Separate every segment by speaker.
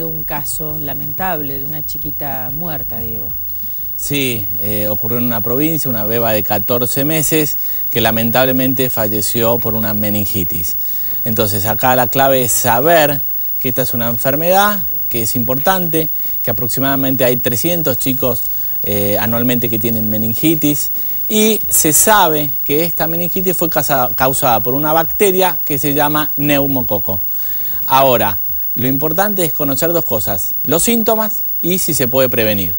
Speaker 1: un caso lamentable de una chiquita muerta, Diego.
Speaker 2: Sí, eh, ocurrió en una provincia, una beba de 14 meses que lamentablemente falleció por una meningitis. Entonces acá la clave es saber que esta es una enfermedad, que es importante, que aproximadamente hay 300 chicos eh, anualmente que tienen meningitis y se sabe que esta meningitis fue causada por una bacteria que se llama neumococo. Ahora, lo importante es conocer dos cosas, los síntomas y si se puede prevenir.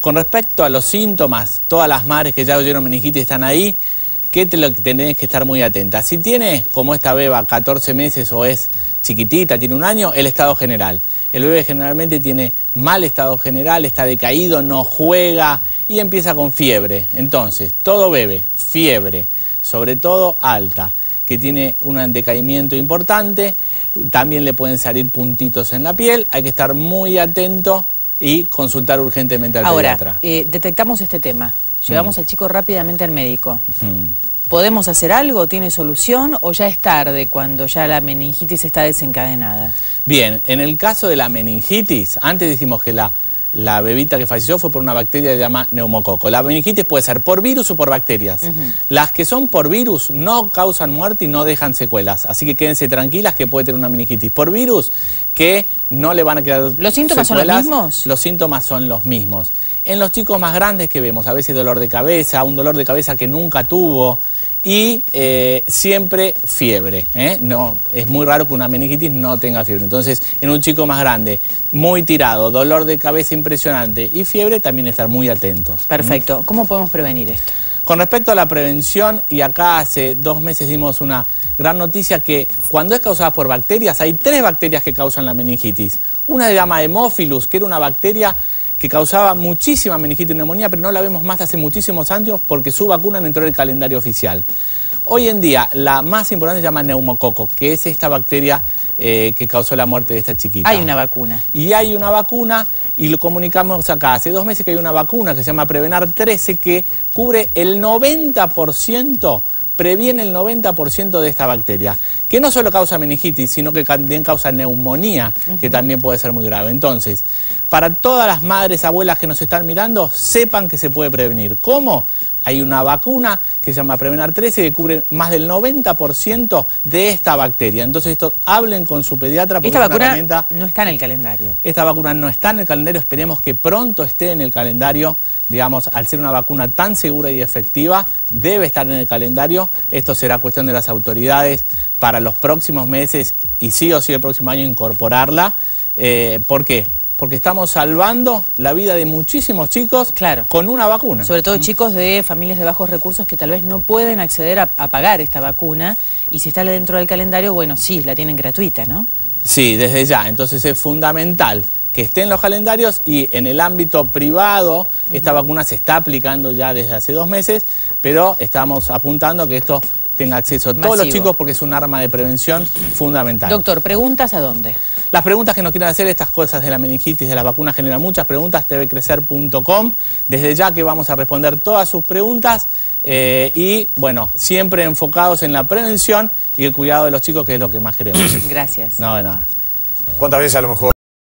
Speaker 2: Con respecto a los síntomas, todas las madres que ya oyeron meningitis están ahí, que te tenés que estar muy atenta. Si tiene, como esta beba, 14 meses o es chiquitita, tiene un año, el estado general. El bebé generalmente tiene mal estado general, está decaído, no juega y empieza con fiebre. Entonces, todo bebe, fiebre, sobre todo alta que tiene un decaimiento importante, también le pueden salir puntitos en la piel, hay que estar muy atento y consultar urgentemente al pediatra. Ahora,
Speaker 1: eh, detectamos este tema, llevamos mm. al chico rápidamente al médico. ¿Podemos hacer algo? ¿Tiene solución? ¿O ya es tarde cuando ya la meningitis está desencadenada?
Speaker 2: Bien, en el caso de la meningitis, antes decimos que la la bebita que falleció fue por una bacteria que se llama neumococo. La meningitis puede ser por virus o por bacterias. Las que son por virus no causan muerte y no dejan secuelas. Así que quédense tranquilas que puede tener una meningitis por virus que no le van a quedar ¿Los síntomas son los mismos? Los síntomas son los mismos. En los chicos más grandes que vemos, a veces dolor de cabeza, un dolor de cabeza que nunca tuvo, y eh, siempre fiebre. ¿eh? No, es muy raro que una meningitis no tenga fiebre. Entonces, en un chico más grande, muy tirado, dolor de cabeza impresionante y fiebre, también estar muy atentos. Perfecto. ¿Cómo podemos prevenir esto? Con respecto a la prevención, y acá hace dos meses dimos una gran noticia que cuando es causada por bacterias, hay tres bacterias que causan la meningitis. Una se llama Hemophilus, que era una bacteria que causaba muchísima meningitis y neumonía, pero no la vemos más hace muchísimos años porque su vacuna no entró en el calendario oficial. Hoy en día, la más importante se llama neumococo, que es esta bacteria eh, que causó la muerte de esta chiquita. Hay una vacuna. Y hay una vacuna, y lo comunicamos acá, hace dos meses que hay una vacuna que se llama Prevenar 13, que cubre el 90%, previene el 90% de esta bacteria que no solo causa meningitis, sino que también causa neumonía, que también puede ser muy grave. Entonces, para todas las madres, abuelas que nos están mirando, sepan que se puede prevenir. ¿Cómo? Hay una vacuna que se llama Prevenar 13 que cubre más del 90% de esta bacteria. Entonces, esto, hablen con su pediatra porque esta
Speaker 1: no está en el calendario.
Speaker 2: Esta vacuna no está en el calendario, esperemos que pronto esté en el calendario. Digamos, al ser una vacuna tan segura y efectiva, debe estar en el calendario. Esto será cuestión de las autoridades para los próximos meses y sí o sí el próximo año incorporarla. Eh, ¿Por qué? porque estamos salvando la vida de muchísimos chicos con una vacuna. Sobre
Speaker 1: todo mm. chicos de familias de bajos recursos que tal vez no pueden acceder a, pagar esta vacuna y si está dentro del calendario, bueno, sí, la tienen gratuita, ¿no?
Speaker 2: Sí, desde ya. Entonces es fundamental que esté en los calendarios y en el ámbito privado esta vacuna se está aplicando ya desde hace dos meses, pero estamos apuntando que esto tenga acceso a todos los chicos porque es un arma de prevención fundamental. Doctor, ¿preguntas a dónde? Las preguntas que nos quieran hacer, estas cosas de la meningitis, de las vacunas, generan muchas preguntas. tvcrecer.com. Desde ya que vamos a responder todas sus preguntas. Eh, y bueno, siempre enfocados en la prevención y el cuidado de los chicos, que es lo que más queremos. Gracias. No, de nada. ¿Cuántas veces a lo mejor?